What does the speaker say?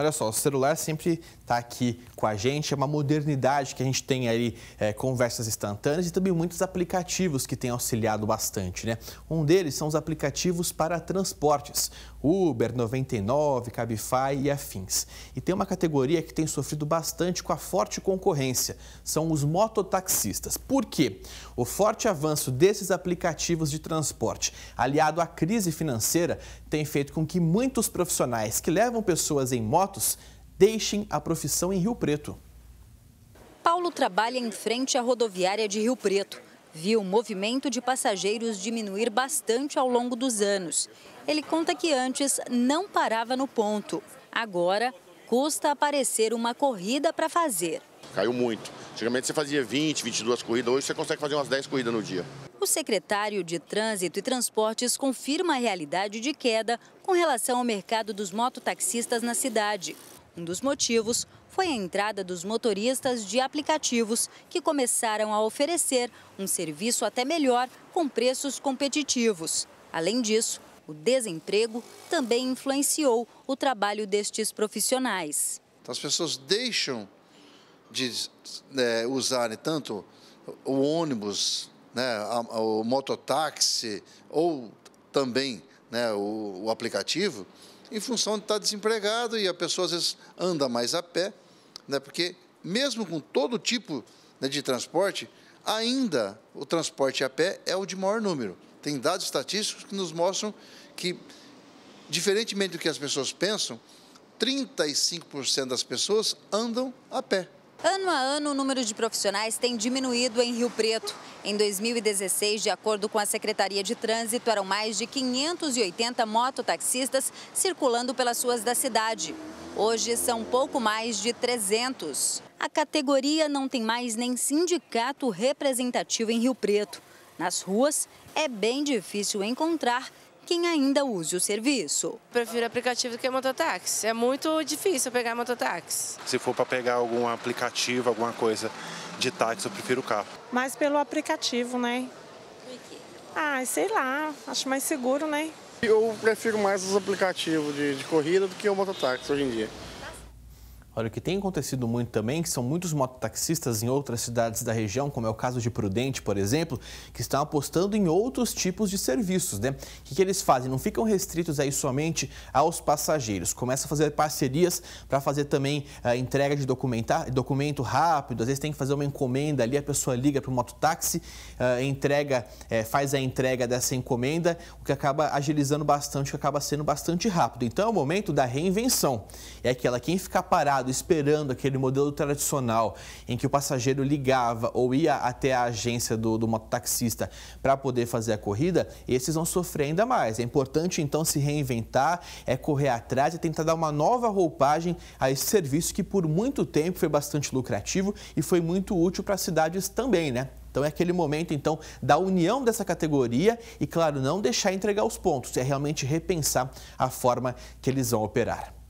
Olha só, o celular sempre está aqui com a gente, é uma modernidade que a gente tem aí, é, conversas instantâneas e também muitos aplicativos que têm auxiliado bastante, né? Um deles são os aplicativos para transportes, Uber, 99, Cabify e afins. E tem uma categoria que tem sofrido bastante com a forte concorrência, são os mototaxistas. Por quê? O forte avanço desses aplicativos de transporte, aliado à crise financeira, tem feito com que muitos profissionais que levam pessoas em moto deixem a profissão em Rio Preto. Paulo trabalha em frente à rodoviária de Rio Preto. Viu o movimento de passageiros diminuir bastante ao longo dos anos. Ele conta que antes não parava no ponto. Agora, custa aparecer uma corrida para fazer caiu muito. Antigamente você fazia 20, 22 corridas, hoje você consegue fazer umas 10 corridas no dia. O secretário de Trânsito e Transportes confirma a realidade de queda com relação ao mercado dos mototaxistas na cidade. Um dos motivos foi a entrada dos motoristas de aplicativos, que começaram a oferecer um serviço até melhor, com preços competitivos. Além disso, o desemprego também influenciou o trabalho destes profissionais. Então, as pessoas deixam de é, usarem tanto o ônibus, né, o mototáxi ou também né, o, o aplicativo, em função de estar desempregado e a pessoa às vezes anda mais a pé, né, porque mesmo com todo tipo né, de transporte, ainda o transporte a pé é o de maior número. Tem dados estatísticos que nos mostram que, diferentemente do que as pessoas pensam, 35% das pessoas andam a pé. Ano a ano, o número de profissionais tem diminuído em Rio Preto. Em 2016, de acordo com a Secretaria de Trânsito, eram mais de 580 mototaxistas circulando pelas ruas da cidade. Hoje são pouco mais de 300. A categoria não tem mais nem sindicato representativo em Rio Preto. Nas ruas, é bem difícil encontrar quem ainda use o serviço. Prefiro aplicativo do que mototáxi. É muito difícil pegar mototáxi. Se for para pegar algum aplicativo, alguma coisa de táxi, eu prefiro o carro. Mas pelo aplicativo, né? Ah, sei lá, acho mais seguro, né? Eu prefiro mais os aplicativos de, de corrida do que o mototáxi hoje em dia. Olha, o que tem acontecido muito também, que são muitos mototaxistas em outras cidades da região, como é o caso de Prudente, por exemplo, que estão apostando em outros tipos de serviços, né? O que, que eles fazem? Não ficam restritos aí somente aos passageiros. Começa a fazer parcerias para fazer também a eh, entrega de documento rápido, às vezes tem que fazer uma encomenda ali, a pessoa liga para o mototáxi, eh, entrega, eh, faz a entrega dessa encomenda, o que acaba agilizando bastante, o que acaba sendo bastante rápido. Então é o momento da reinvenção. É aquela, quem ficar parado sentado esperando aquele modelo tradicional em que o passageiro ligava ou ia até a agência do, do mototaxista para poder fazer a corrida, esses vão sofrer ainda mais. É importante então se reinventar, é correr atrás e é tentar dar uma nova roupagem a esse serviço que por muito tempo foi bastante lucrativo e foi muito útil para as cidades também, né? Então é aquele momento então da união dessa categoria e claro, não deixar entregar os pontos, é realmente repensar a forma que eles vão operar.